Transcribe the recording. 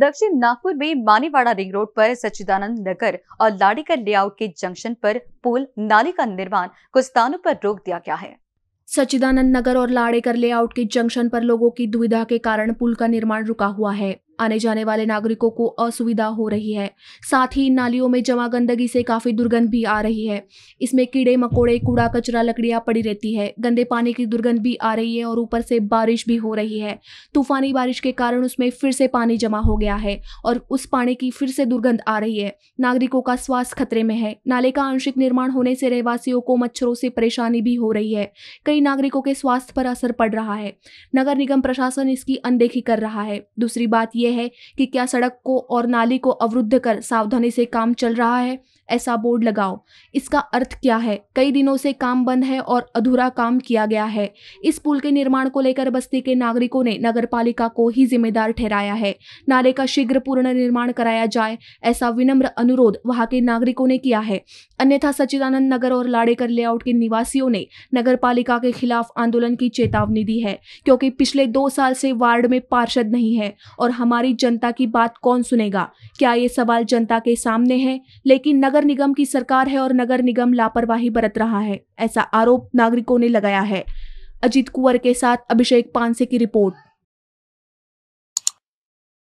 दक्षिण नागपुर में मानीवाड़ा ring road पर सच्चिदानंद नगर और लाड़ीकर लेआउट के जंक्शन पर पुल नाली का निर्माण कुछ स्थानों पर रोक दिया गया है सच्चिदानंद नगर और लाड़ेकर लेआउट के जंक्शन पर लोगों की दुविधा के कारण पुल का निर्माण रुका हुआ है आने जाने वाले नागरिकों को असुविधा हो रही है साथ ही इन नालियों में जमा गंदगी से काफ़ी दुर्गंध भी आ रही है इसमें कीड़े मकोड़े कूड़ा कचरा लकड़ियां पड़ी रहती है गंदे पानी की दुर्गंध भी आ रही है और ऊपर से बारिश भी हो रही है तूफानी बारिश के कारण उसमें फिर से पानी जमा हो गया है और उस पानी की फिर से दुर्गंध आ रही है नागरिकों का स्वास्थ्य खतरे में है नाले का आंशिक निर्माण होने से रहवासियों को मच्छरों से परेशानी भी हो रही है कई नागरिकों के स्वास्थ्य पर असर पड़ रहा है नगर निगम प्रशासन इसकी अनदेखी कर रहा है दूसरी बात यह है कि क्या सड़क को और नाली को अवरुद्ध कर सावधानी से काम चल रहा है ऐसा बोर्ड लगाओ इसका अर्थ क्या है कई दिनों से काम बंद है और अधूरा काम किया गया है इस पुल के निर्माण को लेकर बस्ती के नागरिकों ने नगर पालिका को ही जिम्मेदार ठहराया है नाले का शीघ्र पूर्ण निर्माण कराया जाए ऐसा विनम्र अनुरोध वहां के नागरिकों ने किया है अन्यथा सचिदानंद नगर और लाड़ेकर लेआउट के निवासियों ने नगर पालिका के खिलाफ आंदोलन की चेतावनी दी है क्योंकि पिछले दो साल से वार्ड में पार्षद नहीं है और हमारी जनता की बात कौन सुनेगा क्या ये सवाल जनता के सामने है लेकिन नगर नगर निगम की सरकार है और नगर निगम लापरवाही बरत रहा है ऐसा आरोप नागरिकों ने लगाया है अजीत कुंवर के साथ अभिषेक पानसे की रिपोर्ट